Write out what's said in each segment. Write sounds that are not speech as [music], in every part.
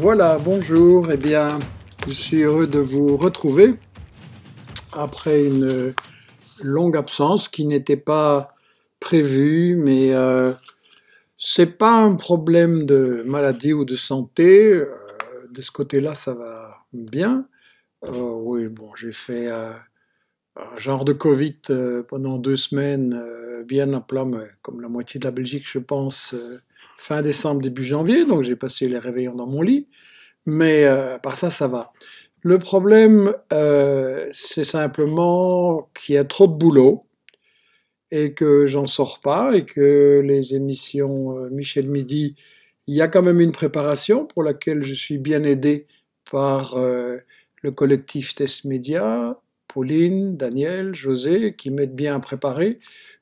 Voilà, bonjour, eh bien, je suis heureux de vous retrouver après une longue absence qui n'était pas prévue, mais euh, c'est pas un problème de maladie ou de santé. Euh, de ce côté-là, ça va bien. Euh, oui, bon, j'ai fait euh, un genre de Covid pendant deux semaines, bien à plat, comme la moitié de la Belgique, je pense fin décembre, début janvier, donc j'ai passé les réveillons dans mon lit mais euh, par ça, ça va. Le problème, euh, c'est simplement qu'il y a trop de boulot et que j'en sors pas et que les émissions euh, Michel Midi, il y a quand même une préparation pour laquelle je suis bien aidé par le collectif Test Media, Pauline, Daniel, José, qui m'aident bien à préparer,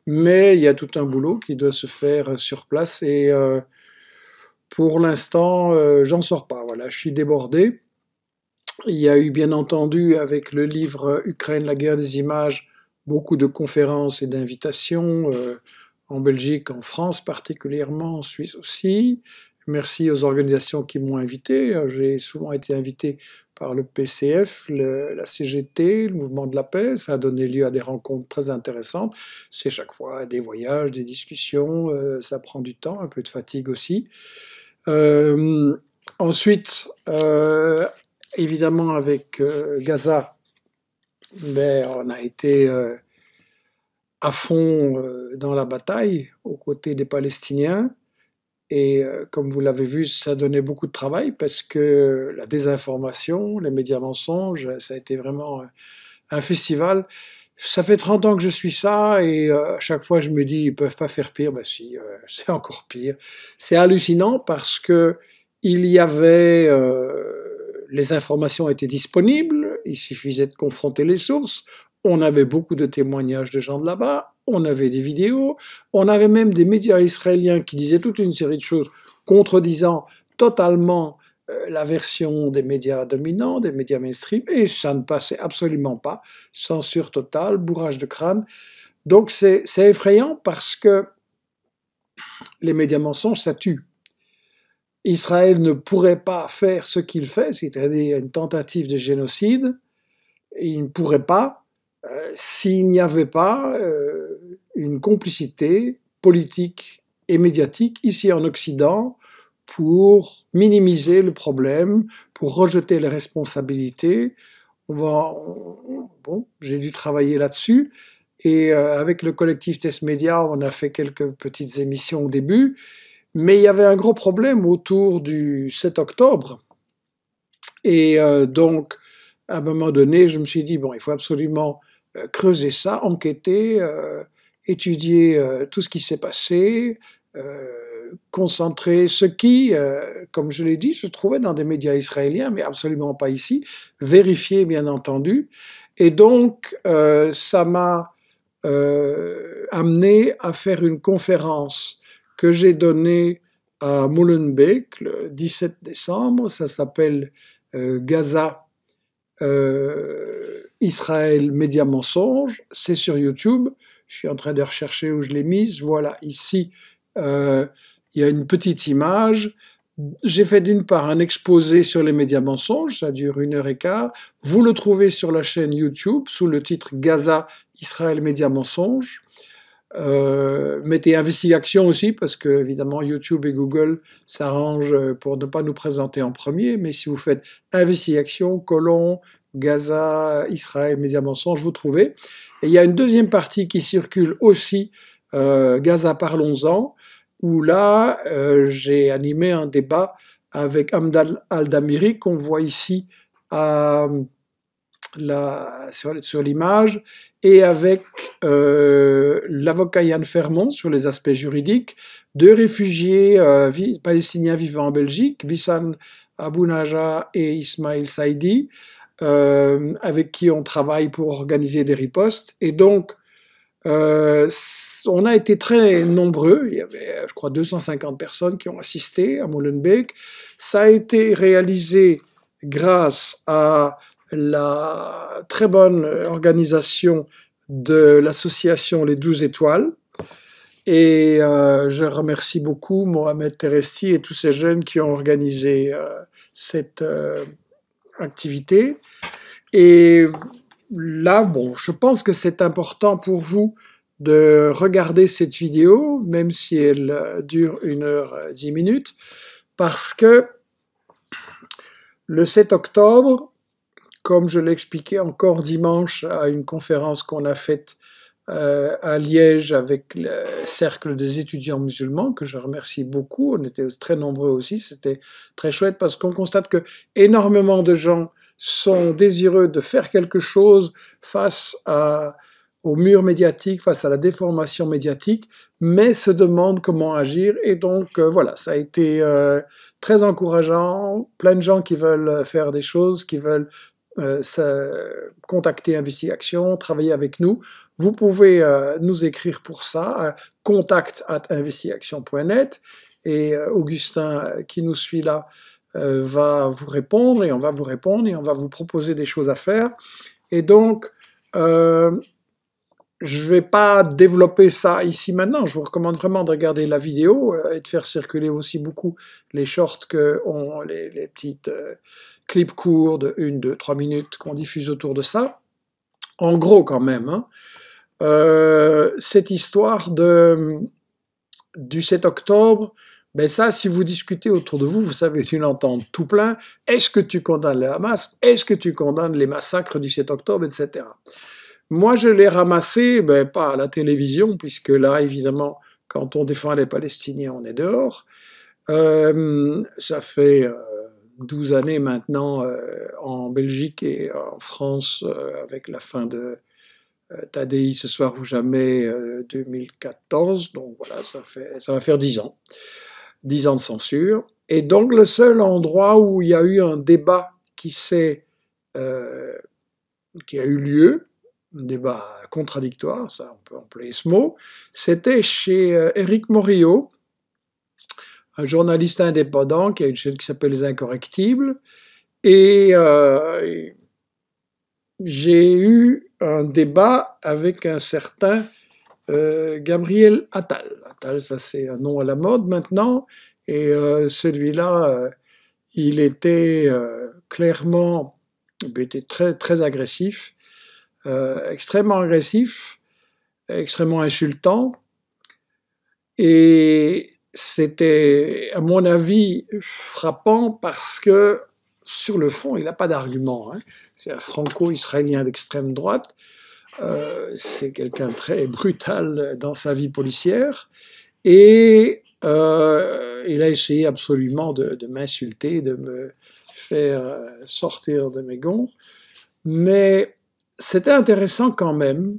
mais il y a tout un boulot qui doit se faire sur place et pour l'instant, euh, j'en sors pas. Voilà, je suis débordé. Il y a eu bien entendu avec le livre Ukraine, la guerre des images, beaucoup de conférences et d'invitations euh, en Belgique, en France particulièrement, en Suisse aussi. Merci aux organisations qui m'ont invité. J'ai souvent été invité par le PCF, la CGT, le mouvement de la paix. Ça a donné lieu à des rencontres très intéressantes. C'est chaque fois des voyages, des discussions. Euh, ça prend du temps, un peu de fatigue aussi. Euh, ensuite, euh, évidemment, avec euh, Gaza, on a été à fond dans la bataille aux côtés des Palestiniens. Et comme vous l'avez vu, ça donnait beaucoup de travail parce que la désinformation, les médias mensonges, ça a été vraiment un festival ça fait 30 ans que je suis ça et euh, à chaque fois je me dis ils peuvent pas faire pire, ben si, euh, [laughs] c'est encore pire. C'est hallucinant parce que il y avait euh, les informations étaient disponibles, il suffisait de confronter les sources. On avait beaucoup de témoignages de gens de là-bas, on avait des vidéos, on avait même des médias israéliens qui disaient toute une série de choses contredisant totalement euh, la version des médias dominants, des médias mainstream, et ça ne passait absolument pas. Censure totale, bourrage de crâne. Donc c'est effrayant parce que les médias mensonges, ça tue. Israël ne pourrait pas faire ce qu'il fait, c'est-à-dire une tentative de génocide. Il ne pourrait pas euh, s'il n'y avait pas euh, une complicité politique et médiatique ici en Occident pour minimiser le problème, pour rejeter les responsabilités. On va, bon, j'ai dû travailler là-dessus. Et euh, avec le collectif Test Média, on a fait quelques petites émissions au début. Mais il y avait un gros problème autour du 7 octobre. Et euh, donc, à un moment donné, je me suis dit, bon, il faut absolument euh, creuser ça, enquêter, étudier tout ce qui s'est passé, concentrer ce qui, euh, comme je l'ai dit, se trouvait dans des médias israéliens, mais absolument pas ici, vérifier bien entendu. Et donc, euh, ça m'a euh, amené à faire une conférence que j'ai donnée à Molenbeek le 17 décembre. Ça s'appelle Gaza, Israël, médias mensonges. C'est sur YouTube. Je suis en train de rechercher où je l'ai mise. Voilà, ici il y a une petite image. J'ai fait d'une part un exposé sur les médias mensonges, ça dure une heure et quart. Vous le trouvez sur la chaîne YouTube sous le titre Gaza, Israël, médias mensonges. Euh, mettez investigation aussi, parce que évidemment YouTube et Google s'arrangent euh, pour ne pas nous présenter en premier, mais si vous faites investigation, colon, Gaza, Israël, médias mensonges, vous trouvez. Et il y a une deuxième partie qui circule aussi, euh, Gaza, parlons-en, où là, euh, j'ai animé un débat avec Amdal damiri qu'on voit ici à, euh, la, sur, l'image, et avec euh, l'avocat Yann Fermont sur les aspects juridiques, deux réfugiés euh, palestiniens vivant en Belgique, Bissan Abou Naja et Ismail Saidi, euh, avec qui on travaille pour organiser des ripostes. Et donc, euh, on a été très nombreux, il y avait je crois 250 personnes qui ont assisté à Molenbeek. Ça a été réalisé grâce à la très bonne organisation de l'association Les 12 Étoiles. Et euh, je remercie beaucoup Mohamed Teresti et tous ces jeunes qui ont organisé euh, cette activité. Et là, bon, je pense que c'est important pour vous de regarder cette vidéo, même si elle euh, dure 1 heure 10 euh, minutes, parce que le 7 octobre, comme je l'expliquais encore dimanche à une conférence qu'on a faite euh, à Liège avec le cercle des étudiants musulmans, que je remercie beaucoup. On était très nombreux aussi, c'était très chouette parce qu'on constate que énormément de gens sont désireux de faire quelque chose face au mur médiatique, face à la déformation médiatique, mais se demandent comment agir. Et donc, euh, voilà, ça a été euh, très encourageant. Plein de gens qui veulent faire des choses, qui veulent euh, contacter Investigation, travailler avec nous. Vous pouvez nous écrire pour ça à Et Augustin, qui nous suit là, euh, va vous répondre et on va vous répondre et on va vous proposer des choses à faire. Et donc, euh, je ne vais pas développer ça ici maintenant. Je vous recommande vraiment de regarder la vidéo euh, et de faire circuler aussi beaucoup les shorts que ont les, les, petites clips courts de 1, 2, 3 minutes qu'on diffuse autour de ça. En gros, quand même, hein. cette histoire de, du 7 octobre, mais ben ça, si vous discutez autour de vous, vous savez une entente tout plein. Est-ce que tu condamnes le Hamas Est-ce que tu condamnes les massacres du 7 octobre, etc. Moi, je l'ai ramassé, ben, pas à la télévision, puisque là, évidemment, quand on défend les Palestiniens, on est dehors. Euh, ça fait 12 euh, années maintenant euh, en Belgique et en France, avec la fin de Tadi ce soir ou jamais 2014. Donc voilà, ça, fait, ça va faire 10 ans dix ans de censure. Et donc le seul endroit où il y a eu un débat qui s'est euh, qui a eu lieu, un débat contradictoire, ça on peut employer ce mot, c'était chez Eric euh, Éric un journaliste indépendant qui a une chaîne qui s'appelle Les Incorrectibles, et euh, j'ai eu un débat avec un certain Gabriel Attal ça c'est un nom à la mode maintenant, et euh, celui-là, euh, il était euh, clairement il était très, très agressif, extrêmement agressif, extrêmement insultant, et c'était, à mon avis, frappant parce que, sur le fond, il n'a pas d'argument. Hein. C'est un franco-israélien d'extrême droite, c'est quelqu'un très brutal dans sa vie policière. Et euh, il a essayé absolument de, m'insulter, de me faire euh, sortir de mes gonds. Mais c'était intéressant quand même,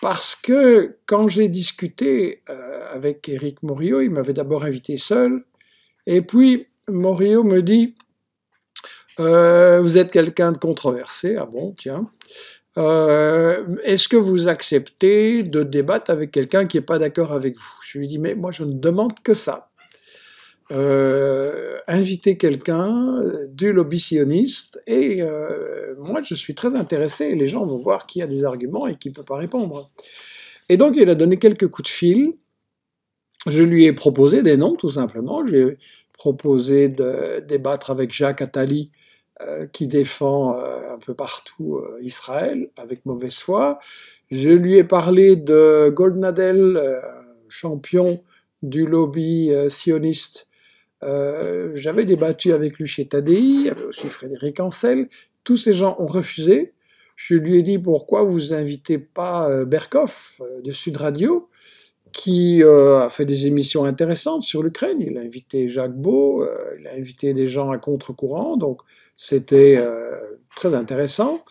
parce que quand j'ai discuté euh, avec Éric Morio, il m'avait d'abord invité seul, et puis Morio me dit Vous êtes quelqu'un de controversé, ah bon, tiens. Euh, est-ce que vous acceptez de débattre avec quelqu'un qui n'est pas d'accord avec vous Je lui dis, mais moi je ne demande que ça. Euh, inviter quelqu'un euh, du lobby sioniste et euh, moi je suis très intéressé, et les gens vont voir qui a des arguments et qui ne peut pas répondre. Et donc il a donné quelques coups de fil, je lui ai proposé des noms tout simplement, je lui ai proposé de débattre avec Jacques Attali euh, qui défend euh, un peu partout euh, Israël avec mauvaise foi. Je lui ai parlé de Goldnadel, champion du lobby sioniste. J'avais débattu avec lui chez Tadi, aussi Frédéric Ancel. Tous ces gens ont refusé. Je lui ai dit pourquoi vous invitez pas Berkoff de Sud Radio qui a fait des émissions intéressantes sur l'Ukraine. Il a invité Jacques Beau, il a invité des gens à contre-courant. Donc, c'était euh, très intéressant.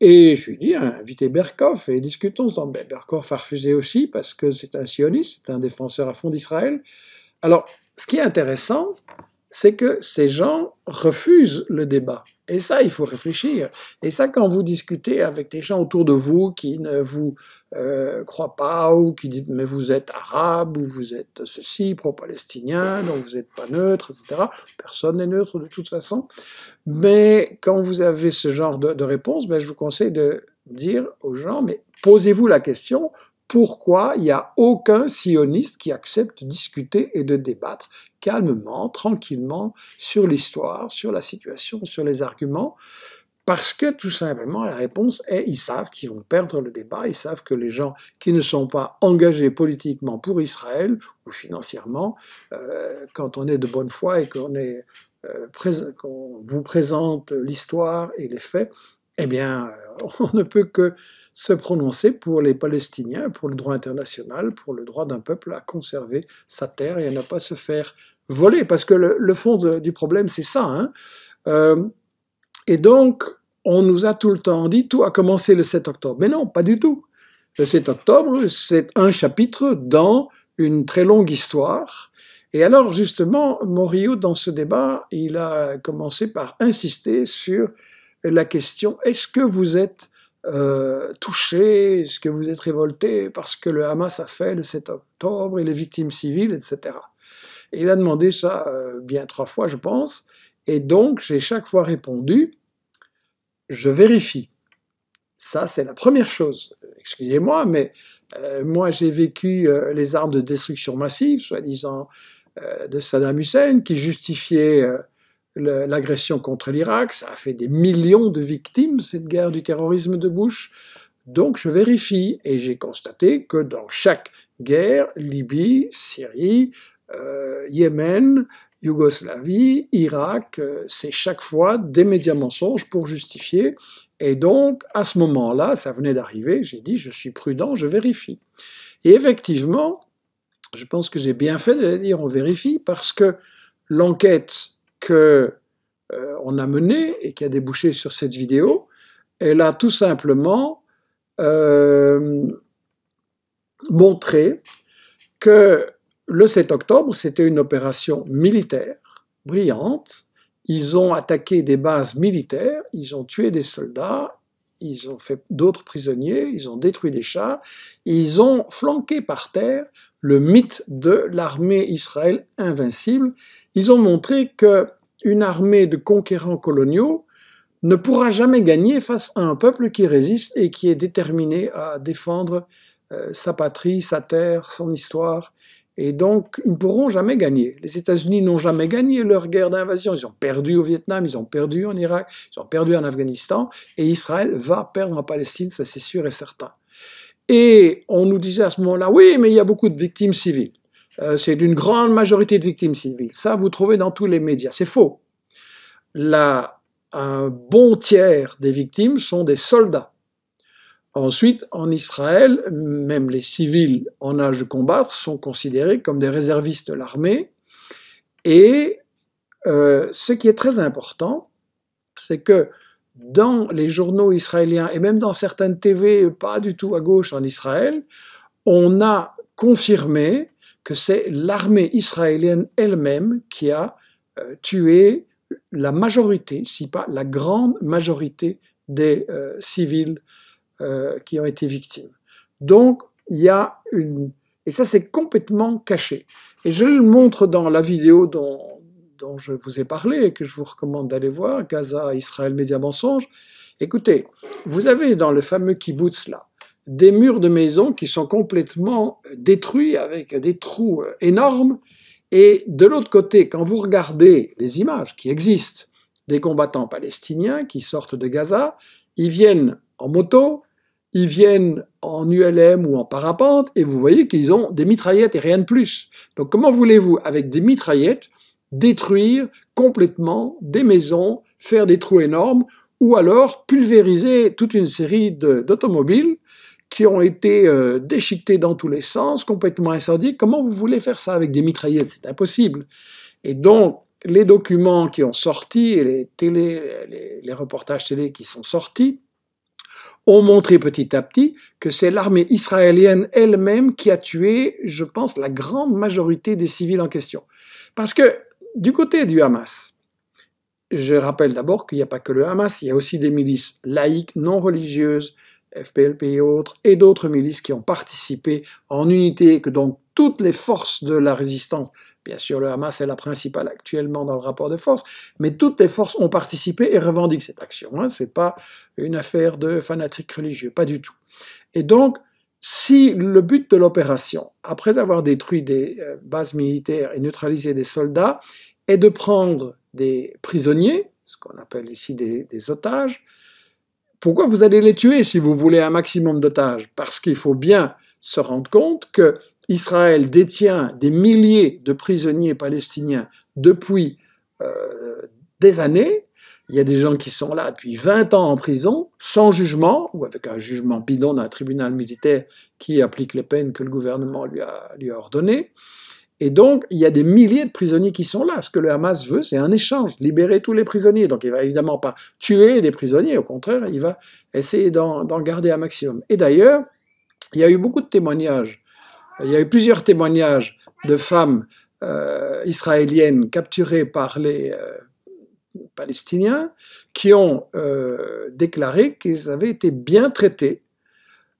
Et je lui ai dit, hein, invitez Berkoff et discutons ensemble. Ben, Berkoff a refusé aussi parce que c'est un sioniste, c'est un défenseur à fond d'Israël. Alors, ce qui est intéressant, c'est que ces gens refusent le débat. Et ça, il faut réfléchir. Et ça, quand vous discutez avec des gens autour de vous qui ne vous euh, croient pas ou qui disent mais vous êtes arabe ou vous êtes ceci, pro-palestinien, donc vous n'êtes pas neutre, etc. Personne n'est neutre de toute façon. Mais quand vous avez ce genre de, réponse, ben, je vous conseille de dire aux gens mais posez-vous la question pourquoi il n'y a aucun sioniste qui accepte de discuter et de débattre calmement, tranquillement sur l'histoire, sur la situation, sur les arguments. Parce que tout simplement, la réponse est ils savent qu'ils vont perdre le débat, ils savent que les gens qui ne sont pas engagés politiquement pour Israël ou financièrement, euh, quand on est de bonne foi et euh, qu'on vous présente l'histoire et les faits, eh bien, [laughs] on ne peut que se prononcer pour les Palestiniens, pour le droit international, pour le droit d'un peuple à conserver sa terre et à ne pas se faire voler, parce que le, fond du problème, c'est ça. Hein. Euh, et donc, on nous a tout le temps dit, tout a commencé le 7 octobre. Mais non, pas du tout. Le 7 octobre, c'est un chapitre dans une très longue histoire. Et alors, justement, Morio, dans ce débat, il a commencé par insister sur la question, est-ce que vous êtes euh, toucher est-ce que vous êtes révolté parce que le Hamas a fait le 7 octobre et les victimes civiles, etc. il a demandé ça euh, bien trois fois, je pense, et donc j'ai chaque fois répondu, je vérifie. Ça, c'est la première chose. Excusez-moi, mais euh, moi j'ai vécu les armes de destruction massive, soi-disant, de Saddam Hussein, qui justifiait l'agression contre l'Irak, ça a fait des millions de victimes, cette guerre du terrorisme de Bush. Donc je vérifie et j'ai constaté que dans chaque guerre, Libye, Syrie, euh, Yémen, Yougoslavie, Irak, euh, c'est chaque fois des médias mensonges pour justifier. Et donc à ce moment-là, ça venait d'arriver, j'ai dit je suis prudent, je vérifie. Et effectivement, je pense que j'ai bien fait de dire on vérifie parce que l'enquête qu'on euh, on a mené et qui a débouché sur cette vidéo, elle a tout simplement euh, montré que le 7 octobre, c'était une opération militaire brillante. Ils ont attaqué des bases militaires, ils ont tué des soldats, ils ont fait d'autres prisonniers, ils ont détruit des chars, ils ont flanqué par terre le mythe de l'armée israélienne invincible. Ils ont montré que une armée de conquérants coloniaux ne pourra jamais gagner face à un peuple qui résiste et qui est déterminé à défendre euh, sa patrie, sa terre, son histoire. Et donc, ils ne pourront jamais gagner. Les États-Unis n'ont jamais gagné leur guerre d'invasion. Ils ont perdu au Vietnam, ils ont perdu en Irak, ils ont perdu en Afghanistan, et Israël va perdre en Palestine, ça c'est sûr et certain. Et on nous disait à ce moment-là, oui, mais il y a beaucoup de victimes civiles. Euh, c'est d'une grande majorité de victimes civiles. Ça, vous trouvez dans tous les médias. C'est faux. là un bon tiers des victimes sont des soldats. Ensuite, en Israël, même les civils en âge de combattre sont considérés comme des réservistes de l'armée. Et euh, ce qui est très important, c'est que dans les journaux israéliens et même dans certaines TV pas du tout à gauche en Israël, on a confirmé que c'est l'armée israélienne elle-même qui a euh, tué la majorité, si pas la grande majorité des euh, civils euh, qui ont été victimes. Donc, il y a une... Et ça, c'est complètement caché. Et je le montre dans la vidéo dont, dont je vous ai parlé et que je vous recommande d'aller voir, Gaza, Israël, Média Mensonge. Écoutez, vous avez dans le fameux kibbutz là, des murs de maisons qui sont complètement euh, détruits avec des trous euh, énormes. Et de l'autre côté, quand vous regardez les images qui existent des combattants palestiniens qui sortent de Gaza, ils viennent en moto, ils viennent en ULM ou en parapente, et vous voyez qu'ils ont des mitraillettes et rien de plus. Donc comment voulez-vous, avec des mitraillettes, détruire complètement des maisons, faire des trous énormes, ou alors pulvériser toute une série d'automobiles qui ont été euh, déchiquetés dans tous les sens, complètement incendiés. Comment vous voulez faire ça avec des mitraillettes C'est impossible. Et donc, les documents qui ont sorti les, les reportages télé qui sont sortis ont montré petit à petit que c'est l'armée israélienne elle-même qui a tué, je pense, la grande majorité des civils en question. Parce que du côté du Hamas, je rappelle d'abord qu'il n'y a pas que le Hamas, il y a aussi des milices laïques, non religieuses, FPLP et autres, et d'autres milices qui ont participé en unité, que donc toutes les forces de la résistance, bien sûr le Hamas est la principale actuellement dans le rapport de force, mais toutes les forces ont participé et revendiquent cette action. Hein. Ce n'est pas une affaire de fanatique religieux, pas du tout. Et donc, si le but de l'opération, après avoir détruit des euh, bases militaires et neutralisé des soldats, est de prendre des prisonniers, ce qu'on appelle ici des otages, pourquoi vous allez les tuer si vous voulez un maximum d'otages Parce qu'il faut bien se rendre compte que Israël détient des milliers de prisonniers palestiniens depuis euh, des années. Il y a des gens qui sont là depuis 20 ans en prison, sans jugement, ou avec un jugement bidon d'un tribunal militaire qui applique les peines que le gouvernement lui a, lui a ordonnées. Et donc, il y a des milliers de prisonniers qui sont là. Ce que le Hamas veut, c'est un échange, libérer tous les prisonniers. Donc, il va évidemment pas tuer des prisonniers, au contraire, il va essayer d'en garder un maximum. Et d'ailleurs, il y a eu beaucoup de témoignages. Il y a eu plusieurs témoignages de femmes euh, israéliennes capturées par les euh, Palestiniens qui ont euh, déclaré qu'ils avaient été bien traités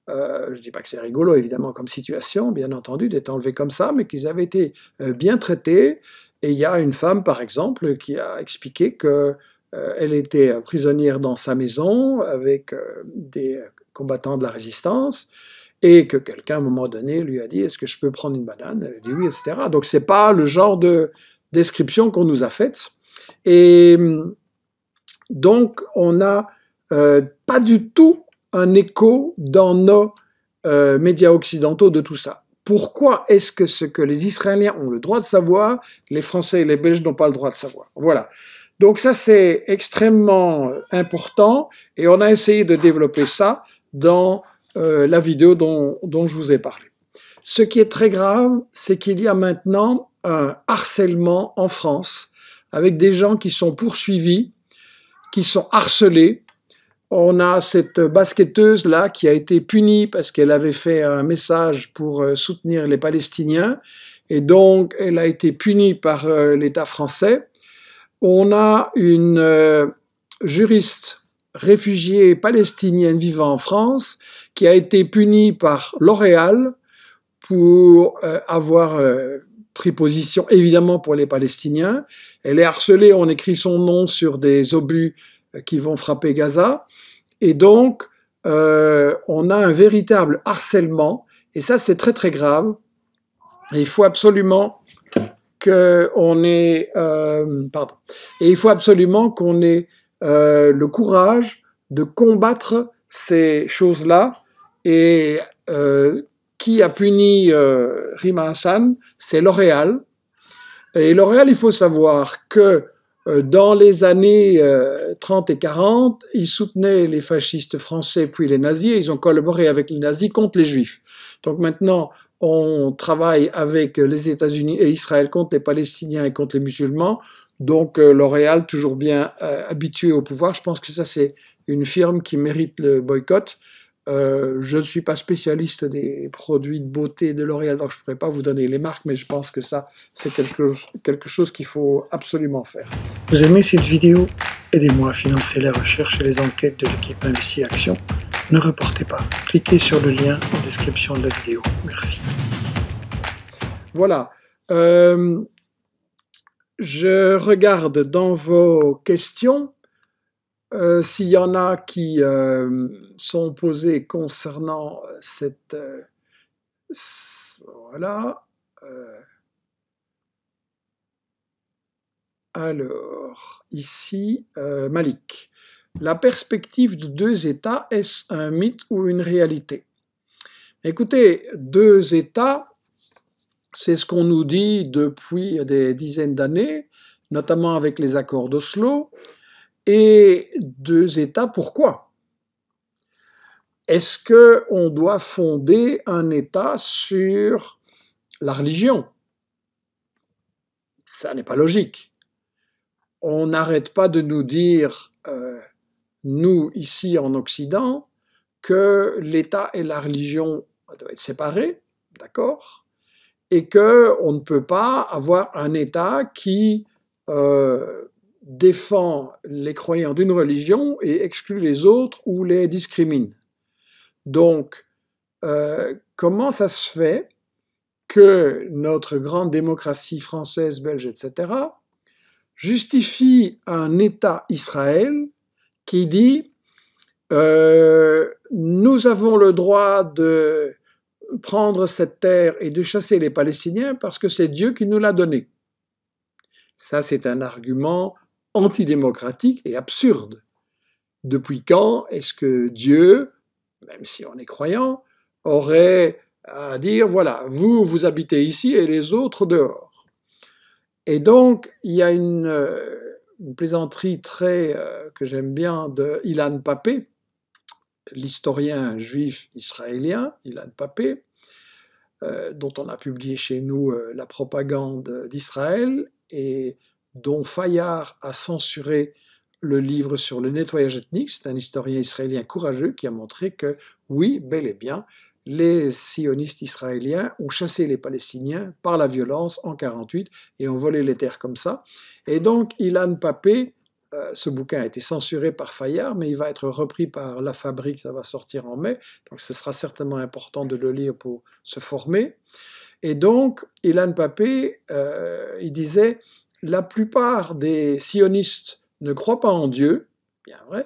euh, je ne dis pas que c'est rigolo, évidemment, comme situation, bien entendu, d'être enlevé comme ça, mais qu'ils avaient été euh, bien traités. Et il y a une femme, par exemple, qui a expliqué que euh, elle était prisonnière dans sa maison avec des combattants de la résistance et que quelqu'un, à un moment donné, lui a dit Est-ce que je peux prendre une banane Elle a dit oui, etc. Donc, ce n'est pas le genre de description qu'on nous a faite. Et hum, donc, on n'a pas du tout un écho dans nos euh, médias occidentaux de tout ça. Pourquoi est-ce que ce que les Israéliens ont le droit de savoir, les Français et les Belges n'ont pas le droit de savoir Voilà. Donc ça, c'est extrêmement euh, important et on a essayé de développer ça dans euh, la vidéo dont, dont je vous ai parlé. Ce qui est très grave, c'est qu'il y a maintenant un harcèlement en France avec des gens qui sont poursuivis, qui sont harcelés on a cette basketteuse là qui a été punie parce qu'elle avait fait un message pour euh, soutenir les Palestiniens et donc elle a été punie par euh, l'État français. On a une euh, juriste réfugiée palestinienne vivant en France qui a été punie par L'Oréal pour avoir pris position évidemment pour les Palestiniens. Elle est harcelée, on écrit son nom sur des obus euh, qui vont frapper Gaza. Et donc, euh, on a un véritable harcèlement, et ça c'est très très grave. Et il faut absolument qu'on ait, euh, pardon. Et il faut absolument qu'on ait le courage de combattre ces choses-là. Et qui a puni Rima Hassan, c'est L'Oréal. Et L'Oréal, il faut savoir que euh, dans les années 30 euh, et 40, ils soutenaient les fascistes français puis les nazis et ils ont collaboré avec les nazis contre les juifs. Donc maintenant, on travaille avec les États-Unis et Israël contre les Palestiniens et contre les musulmans. Donc euh, L'Oréal, toujours bien habitué au pouvoir, je pense que ça c'est une firme qui mérite le boycott. Euh, je ne suis pas spécialiste des produits de beauté de L'Oréal, donc je ne pourrais pas vous donner les marques, mais je pense que ça, c'est quelque, chose qu'il faut absolument faire. Vous aimez cette vidéo Aidez-moi à financer les recherches et les enquêtes de l'équipe Investie Action. Ne reportez pas. Cliquez sur le lien en description de la vidéo. Merci. Voilà. Euh, je regarde dans vos questions. Euh, s'il y en a qui euh, sont posés concernant cette... Euh, voilà. alors, ici, Malik. La perspective de deux États, est-ce un mythe ou une réalité Écoutez, deux États, c'est ce qu'on nous dit depuis des dizaines d'années, notamment avec les accords d'Oslo et deux États, pourquoi Est-ce qu'on doit fonder un État sur la religion Ça n'est pas logique. On n'arrête pas de nous dire, euh, nous ici en Occident, que l'État et la religion doivent être séparés, d'accord et que on ne peut pas avoir un État qui euh, défend les croyants d'une religion et exclut les autres ou les discrimine. Donc, euh, comment ça se fait que notre grande démocratie française, belge, etc., justifie un État Israël qui dit euh, nous avons le droit de prendre cette terre et de chasser les Palestiniens parce que c'est Dieu qui nous l'a donné. Ça, c'est un argument antidémocratique et absurde. Depuis quand est-ce que Dieu, même si on est croyant, aurait à dire, voilà, vous, vous habitez ici et les autres dehors Et donc, il y a une, euh, plaisanterie très, euh, que j'aime bien, de Ilan Papé, l'historien juif israélien, Ilan Papé, euh, dont on a publié chez nous La propagande d'Israël, et dont Fayard a censuré le livre sur le nettoyage ethnique. C'est un historien israélien courageux qui a montré que, oui, bel et bien, les sionistes israéliens ont chassé les Palestiniens par la violence en 48 et ont volé les terres comme ça. Et donc, Ilan Papé, euh, ce bouquin a été censuré par Fayard, mais il va être repris par La Fabrique, ça va sortir en mai. Donc, ce sera certainement important de le lire pour se former. Et donc, Ilan Papé, euh, il disait la plupart des sionistes ne croient pas en Dieu, bien vrai,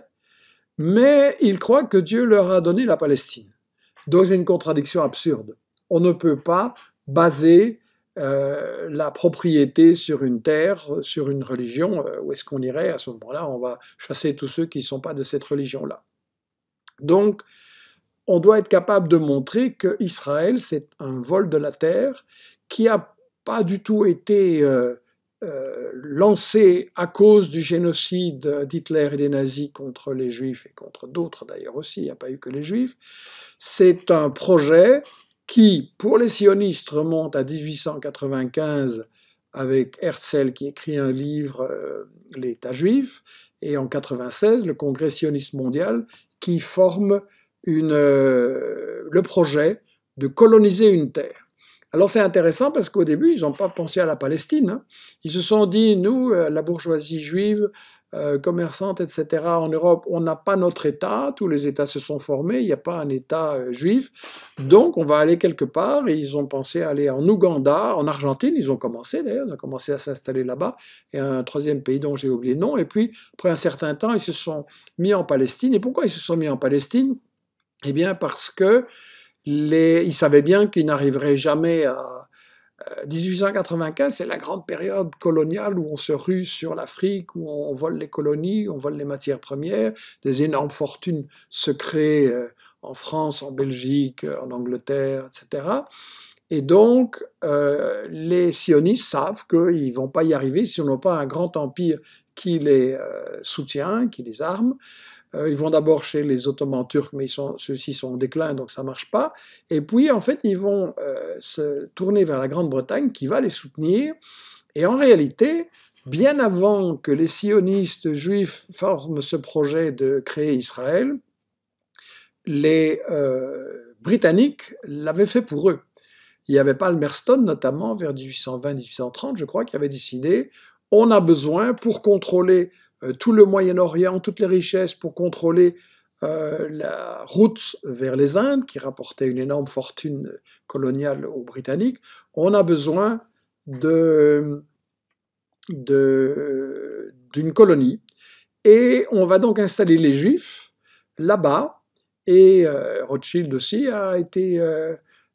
mais ils croient que Dieu leur a donné la Palestine. Donc c'est une contradiction absurde. On ne peut pas baser euh, la propriété sur une terre, sur une religion, euh, où est-ce qu'on irait à ce moment-là On va chasser tous ceux qui ne sont pas de cette religion-là. Donc, on doit être capable de montrer que Israël, c'est un vol de la terre qui n'a pas du tout été euh, euh, lancé à cause du génocide d'Hitler et des nazis contre les juifs et contre d'autres d'ailleurs aussi, il n'y a pas eu que les juifs, c'est un projet qui, pour les sionistes, remonte à 1895 avec Herzl qui écrit un livre euh, L'État juif, et en 96 le Congrès sioniste mondial qui forme une, euh, le projet de coloniser une terre. Alors c'est intéressant parce qu'au début, ils n'ont pas pensé à la Palestine. Hein. Ils se sont dit, nous, euh, la bourgeoisie juive, euh, commerçante, etc., en Europe, on n'a pas notre État, tous les États se sont formés, il n'y a pas un État euh, juif, donc on va aller quelque part, et ils ont pensé aller en Ouganda, en Argentine, ils ont commencé d'ailleurs, ils ont commencé à s'installer là-bas, et un troisième pays dont j'ai oublié le nom, et puis après un certain temps, ils se sont mis en Palestine, et pourquoi ils se sont mis en Palestine Eh bien parce que ils savaient bien qu'ils n'arriveraient jamais à... 1895, euh, c'est la grande période coloniale où on se rue sur l'Afrique, où on vole les colonies, on vole les matières premières, des énormes fortunes se créent euh, en France, en Belgique, euh, en Angleterre, etc. Et donc, les sionistes savent qu'ils ne vont pas y arriver si on n'a pas un grand empire qui les soutient, qui les arme. Euh, ils vont d'abord chez les Ottomans turcs, mais ceux-ci sont en déclin, donc ça ne marche pas. Et puis, en fait, ils vont euh, se tourner vers la Grande-Bretagne qui va les soutenir. Et en réalité, bien avant que les sionistes juifs forment ce projet de créer Israël, les euh, Britanniques l'avaient fait pour eux. Il n'y avait Palmerston, notamment, vers 1820-1830, je crois, qui avait décidé on a besoin, pour contrôler euh, tout le Moyen-Orient, toutes les richesses pour contrôler euh, la route vers les Indes, qui rapportait une énorme fortune coloniale aux Britanniques, on a besoin d'une colonie. Et on va donc installer les Juifs là-bas. Et euh, Rothschild aussi a été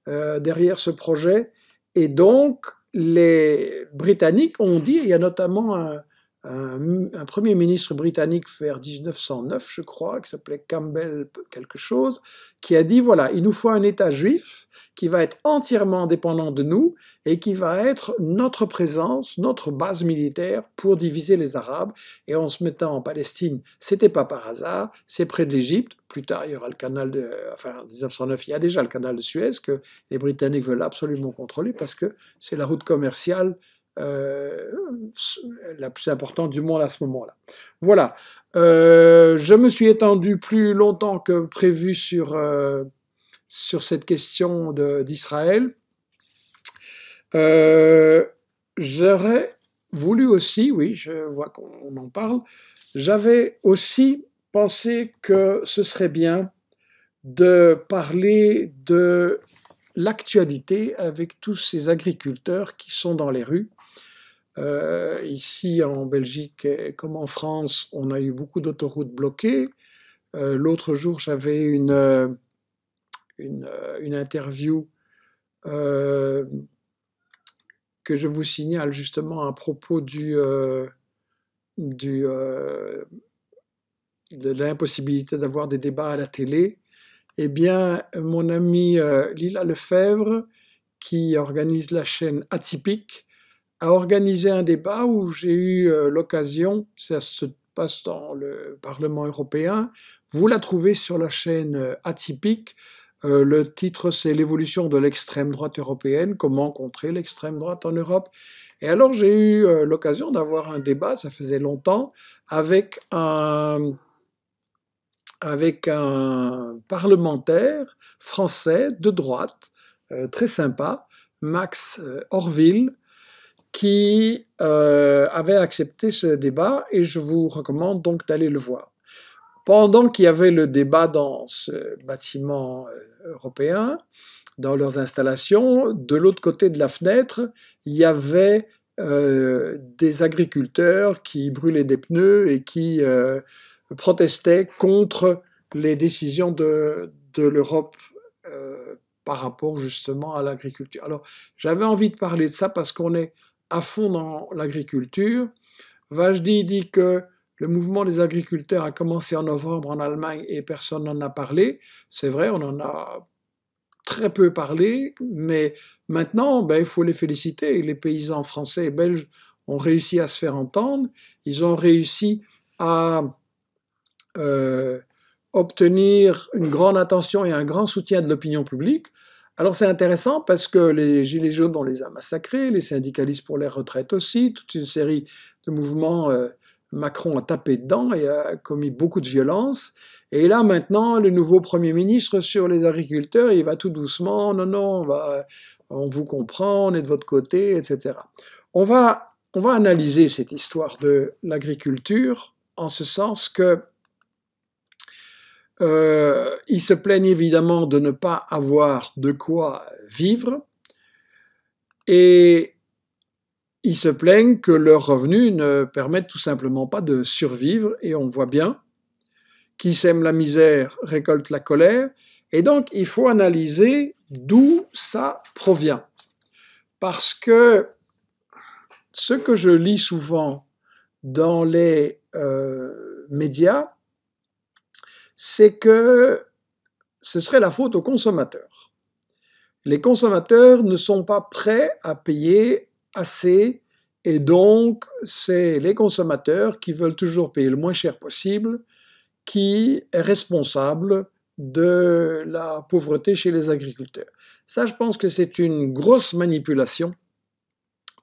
derrière ce projet. Et donc, les Britanniques ont dit, il y a notamment un, un, premier ministre britannique vers 1909, je crois, qui s'appelait Campbell quelque chose, qui a dit, voilà, il nous faut un État juif qui va être entièrement dépendant de nous et qui va être notre présence, notre base militaire pour diviser les Arabes. Et en se mettant en Palestine, c'était pas par hasard, c'est près de l'Égypte. Plus tard, il y aura le canal de, enfin, en 1909, il y a déjà le canal de Suez que les Britanniques veulent absolument contrôler parce que c'est la route commerciale euh, la plus importante du monde à ce moment-là. Voilà. Euh, je me suis étendu plus longtemps que prévu sur, euh, sur cette question d'Israël. J'aurais voulu aussi, oui, je vois qu'on en parle, j'avais aussi pensé que ce serait bien de parler de l'actualité avec tous ces agriculteurs qui sont dans les rues euh, ici en Belgique, comme en France, on a eu beaucoup d'autoroutes bloquées. Euh, l'autre jour, j'avais une, euh, une, interview que je vous signale justement à propos de l'impossibilité d'avoir des débats à la télé. Eh bien, mon ami Lila Lefebvre, qui organise la chaîne Atypique, a organisé un débat où j'ai eu euh, l'occasion, ça se passe dans le Parlement européen, vous la trouvez sur la chaîne euh, Atypique. Euh, le titre, c'est L'évolution de l'extrême droite européenne, comment contrer l'extrême droite en Europe. Et alors, j'ai eu l'occasion d'avoir un débat, ça faisait longtemps, avec un, avec un parlementaire français de droite, très sympa, Max Orville, qui euh, avaient avait accepté ce débat et je vous recommande donc d'aller le voir. Pendant qu'il y avait le débat dans ce bâtiment euh, européen, dans leurs installations, de l'autre côté de la fenêtre, il y avait euh, des agriculteurs qui brûlaient des pneus et qui protestaient contre les décisions de, l'Europe par rapport justement à l'agriculture. Alors j'avais envie de parler de ça parce qu'on est à fond dans l'agriculture. Vajdi dit que le mouvement des agriculteurs a commencé en novembre en Allemagne et personne n'en a parlé. C'est vrai, on en a très peu parlé, mais maintenant, ben, il faut les féliciter. Les paysans français et belges ont réussi à se faire entendre. Ils ont réussi à euh, obtenir une grande attention et un grand soutien de l'opinion publique. Alors c'est intéressant parce que les Gilets jaunes, on les a massacrés, les syndicalistes pour les retraites aussi, toute une série de mouvements, euh, Macron a tapé dedans et a commis beaucoup de violence. Et là maintenant, le nouveau Premier ministre sur les agriculteurs, il va tout doucement, non, non, on, va, on vous comprend, on est de votre côté, etc. On va, on va analyser cette histoire de l'agriculture en ce sens que euh, ils se plaignent évidemment de ne pas avoir de quoi vivre et ils se plaignent que leurs revenus ne permettent tout simplement pas de survivre et on voit bien qui sème la misère récolte la colère et donc il faut analyser d'où ça provient parce que ce que je lis souvent dans les euh, médias c'est que ce serait la faute aux consommateurs. Les consommateurs ne sont pas prêts à payer assez et donc c'est les consommateurs qui veulent toujours payer le moins cher possible qui est responsable de la pauvreté chez les agriculteurs. Ça, je pense que c'est une grosse manipulation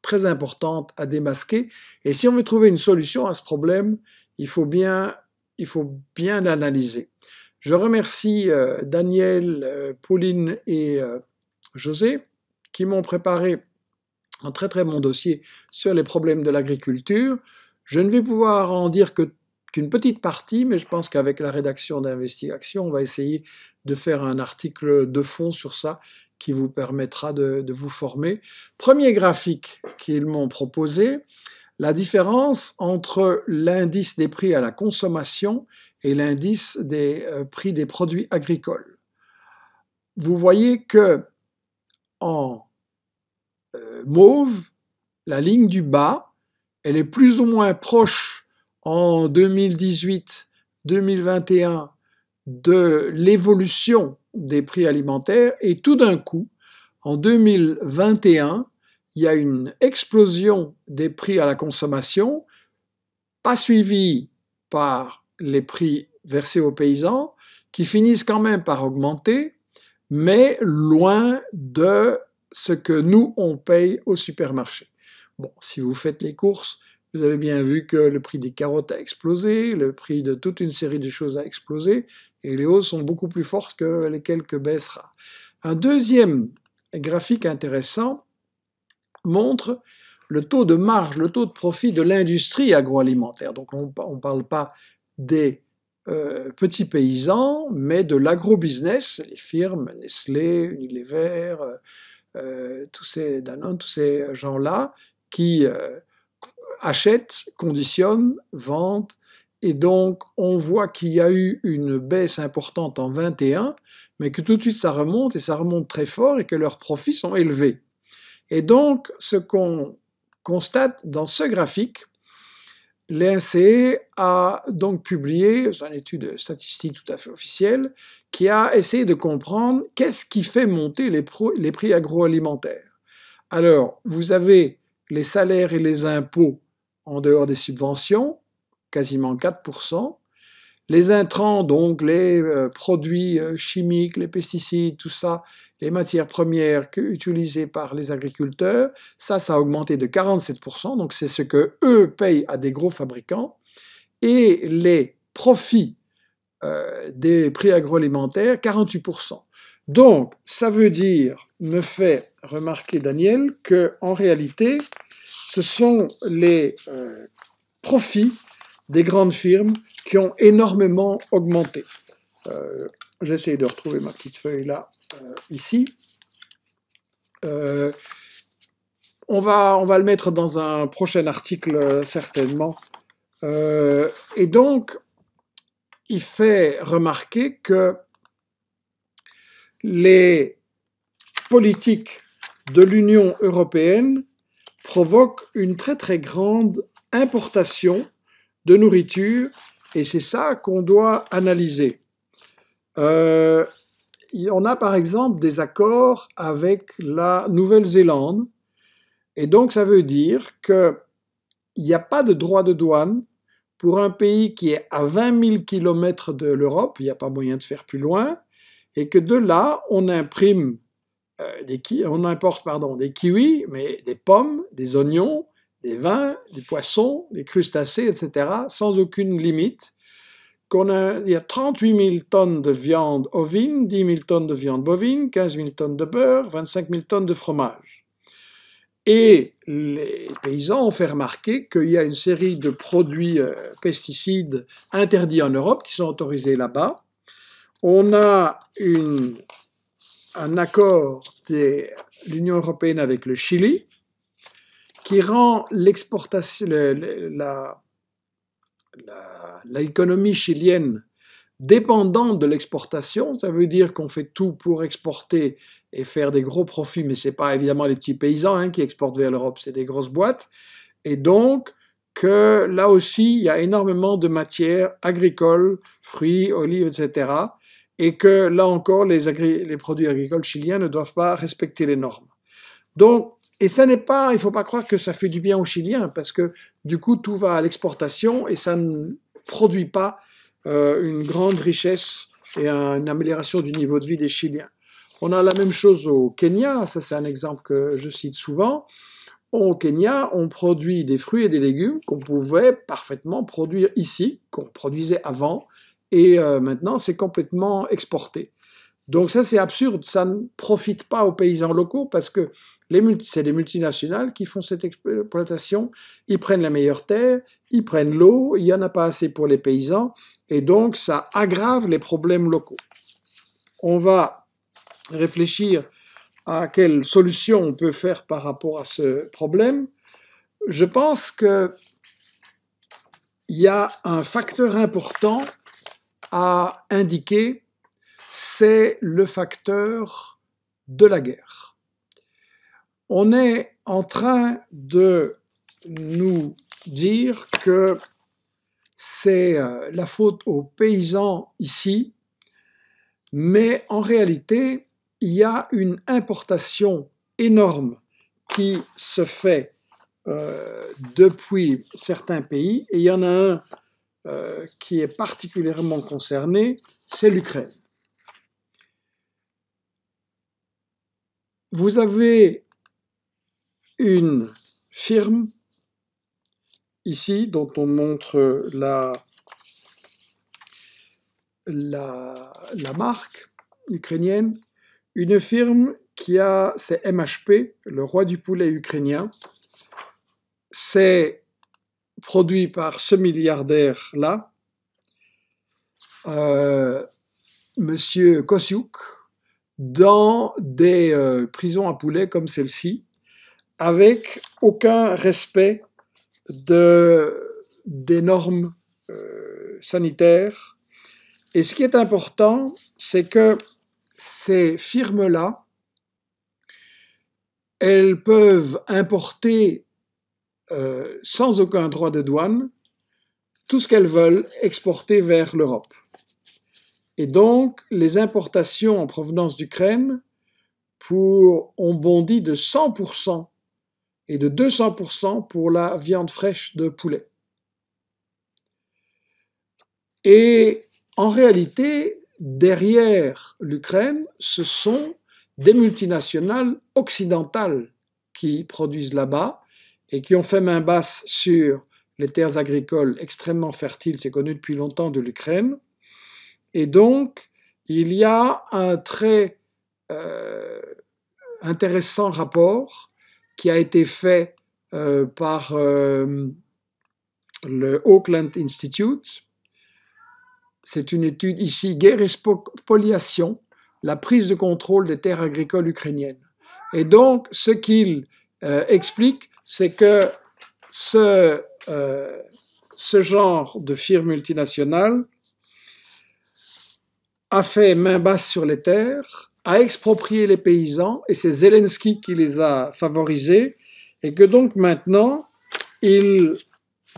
très importante à démasquer. Et si on veut trouver une solution à ce problème, il faut bien il faut bien l'analyser. Je remercie euh, Daniel, euh, Pauline et euh, José qui m'ont préparé un très très bon dossier sur les problèmes de l'agriculture. Je ne vais pouvoir en dire qu'une petite partie, mais je pense qu'avec la rédaction d'investigation, on va essayer de faire un article de fond sur ça qui vous permettra de vous former. Premier graphique qu'ils m'ont proposé, la différence entre l'indice des prix à la consommation et l'indice des euh, prix des produits agricoles. Vous voyez que en euh, mauve, la ligne du bas, elle est plus ou moins proche en 2018-2021 de l'évolution des prix alimentaires et tout d'un coup, en 2021, il y a une explosion des prix à la consommation, pas suivie par les prix versés aux paysans, qui finissent quand même par augmenter, mais loin de ce que nous, on paye au supermarché. Bon, si vous faites les courses, vous avez bien vu que le prix des carottes a explosé, le prix de toute une série de choses a explosé, et les hausses sont beaucoup plus fortes que les quelques baisses Un deuxième graphique intéressant, montre le taux de marge, le taux de profit de l'industrie agroalimentaire. Donc on ne parle pas des euh, petits paysans, mais de l'agrobusiness, les firmes, Nestlé, Unilever, euh, euh tous ces Danone, tous ces gens-là qui euh, achètent, conditionnent, vendent. Et donc on voit qu'il y a eu une baisse importante en 21, mais que tout de suite ça remonte et ça remonte très fort et que leurs profits sont élevés. Et donc, ce qu'on constate dans ce graphique, l'INSEE a donc publié, c'est une étude statistique tout à fait officielle, qui a essayé de comprendre qu'est-ce qui fait monter les, les prix agroalimentaires. Alors, vous avez les salaires et les impôts en dehors des subventions, quasiment 4%. Les intrants, donc les euh, produits euh, chimiques, les pesticides, tout ça, les matières premières utilisées par les agriculteurs, ça, ça a augmenté de 47%, donc c'est ce que eux payent à des gros fabricants, et les profits euh, des prix agroalimentaires, 48%. Donc, ça veut dire, me fait remarquer Daniel, que en réalité, ce sont les euh, profits des grandes firmes qui ont énormément augmenté. Euh, j'essaie de retrouver ma petite feuille là. Euh, ici. Euh, on, va, on va le mettre dans un prochain article certainement. Euh, et donc, il fait remarquer que les politiques de l'Union européenne provoquent une très très grande importation de nourriture et c'est ça qu'on doit analyser on a par exemple des accords avec la Nouvelle-Zélande, et donc ça veut dire qu'il n'y a pas de droit de douane pour un pays qui est à 20 000 km de l'Europe, il n'y a pas moyen de faire plus loin, et que de là, on imprime euh, on importe pardon, des kiwis, mais des pommes, des oignons, des vins, des poissons, des crustacés, etc., sans aucune limite il y a 38 000 tonnes de viande ovine, 10 000 tonnes de viande bovine, 15 000 tonnes de beurre, 25 000 tonnes de fromage. Et les paysans ont fait remarquer qu'il y a une série de produits euh, pesticides interdits en Europe qui sont autorisés là-bas. On a un accord de l'Union européenne avec le Chili qui rend l'exportation, l'économie chilienne dépendante de l'exportation, ça veut dire qu'on fait tout pour exporter et faire des gros profits, mais ce n'est pas évidemment les petits paysans hein, qui exportent vers l'Europe, c'est des grosses boîtes. Et donc, que là aussi, il y a énormément de matières agricoles, fruits, olives, etc. Et que là encore, les, produits agricoles chiliens ne doivent pas respecter les normes. Donc, et ça n'est pas, il ne faut pas croire que ça fait du bien aux Chiliens, parce que du coup, tout va à l'exportation et ça ne produit pas euh, une grande richesse et une amélioration du niveau de vie des Chiliens. On a la même chose au Kenya, ça c'est un exemple que je cite souvent. Au Kenya, on produit des fruits et des légumes qu'on pouvait parfaitement produire ici, qu'on produisait avant, et euh, maintenant c'est complètement exporté. Donc ça c'est absurde, ça ne profite pas aux paysans locaux parce que c'est les multinationales qui font cette exploitation. Ils prennent la meilleure terre, ils prennent l'eau, il n'y en a pas assez pour les paysans, et donc ça aggrave les problèmes locaux. On va réfléchir à quelles solutions on peut faire par rapport à ce problème. Je pense que il y a un facteur important à indiquer, c'est le facteur de la guerre on est en train de nous dire que c'est euh, la faute aux paysans ici, mais en réalité, il y a une importation énorme qui se fait euh, depuis certains pays, et il y en a un euh, qui est particulièrement concerné, c'est l'Ukraine. Vous avez une firme ici dont on montre la, marque ukrainienne, une firme qui a, c'est MHP, le roi du poulet ukrainien. C'est produit par ce milliardaire-là, euh, Monsieur Kosiuk, dans des euh, prisons à poulet comme celle-ci, avec aucun respect des normes euh, sanitaires. Et ce qui est important, c'est que ces firmes-là, elles peuvent importer euh, sans aucun droit de douane tout ce qu'elles veulent exporter vers l'Europe. Et donc, les importations en provenance d'Ukraine, ont bondi de 100% et de 200% pour la viande fraîche de poulet. Et en réalité, derrière l'Ukraine, ce sont des multinationales occidentales qui produisent là-bas et qui ont fait main basse sur les terres agricoles extrêmement fertiles, c'est connu depuis longtemps, de l'Ukraine. Et donc, il y a un très euh, intéressant rapport qui a été fait euh, par euh, le Auckland Institute. C'est une étude ici, Guerre et spoliation, la prise de contrôle des terres agricoles ukrainiennes. Et donc, ce qu'il euh, explique, c'est que ce, ce genre de firme multinationale a fait main basse sur les terres, a exproprié les paysans et c'est Zelensky qui les a favorisés et que donc maintenant il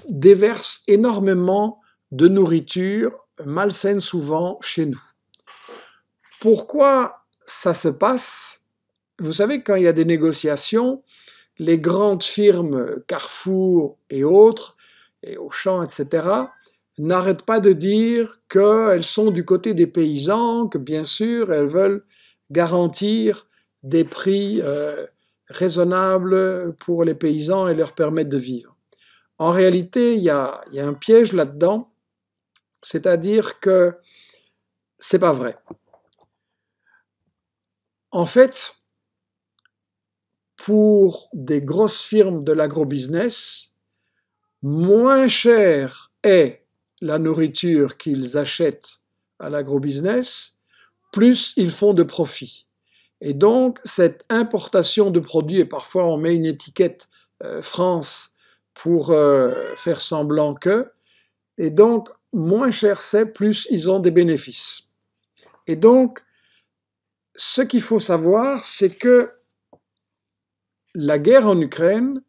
déverse énormément de nourriture malsaine souvent chez nous. Pourquoi ça se passe Vous savez, quand il y a des négociations, les grandes firmes Carrefour et autres, et Auchan, etc., n'arrêtent pas de dire qu'elles sont du côté des paysans, que bien sûr, elles veulent garantir des prix euh, raisonnables pour les paysans et leur permettre de vivre. En réalité, il y a, un piège là-dedans, c'est-à-dire que c'est pas vrai. En fait, pour des grosses firmes de l'agrobusiness, moins cher est la nourriture qu'ils achètent à l'agrobusiness plus ils font de profit. Et donc, cette importation de produits, et parfois on met une étiquette euh, France pour euh, faire semblant que, et donc, moins cher c'est, plus ils ont des bénéfices. Et donc, ce qu'il faut savoir, c'est que la guerre en Ukraine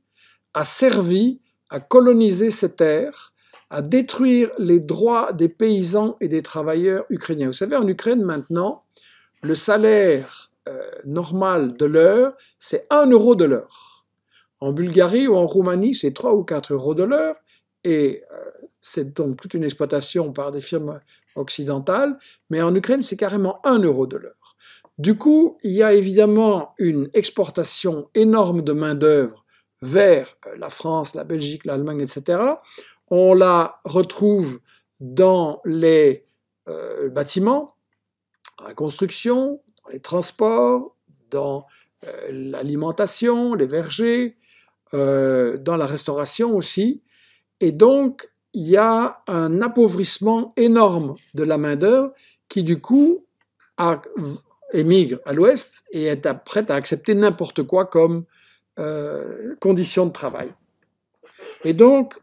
a servi à coloniser ces terres à détruire les droits des paysans et des travailleurs ukrainiens. Vous savez, en Ukraine maintenant, le salaire euh, normal de l'heure, c'est 1 euro de l'heure. En Bulgarie ou en Roumanie, c'est 3 ou 4 euros de l'heure. Et euh, c'est donc toute une exploitation par des firmes occidentales. Mais en Ukraine, c'est carrément 1 euro de l'heure. Du coup, il y a évidemment une exportation énorme de main-d'œuvre vers euh, la France, la Belgique, l'Allemagne, etc., on la retrouve dans les euh, bâtiments, dans la construction, dans les transports, dans euh, l'alimentation, les vergers, euh, dans la restauration aussi. Et donc, il y a un appauvrissement énorme de la main-d'œuvre qui, du coup, émigre à l'ouest et est prête à accepter n'importe quoi comme condition de travail. Et donc,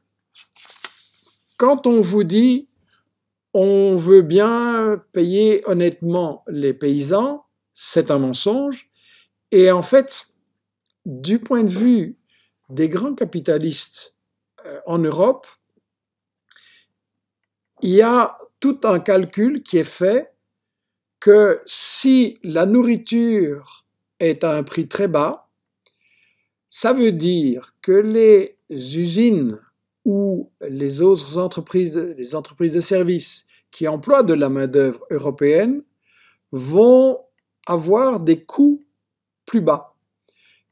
quand on vous dit on veut bien payer honnêtement les paysans, c'est un mensonge. Et en fait, du point de vue des grands capitalistes euh, en Europe, il y a tout un calcul qui est fait que si la nourriture est à un prix très bas, ça veut dire que les usines où les autres entreprises, les entreprises de services qui emploient de la main-d'œuvre européenne vont avoir des coûts plus bas.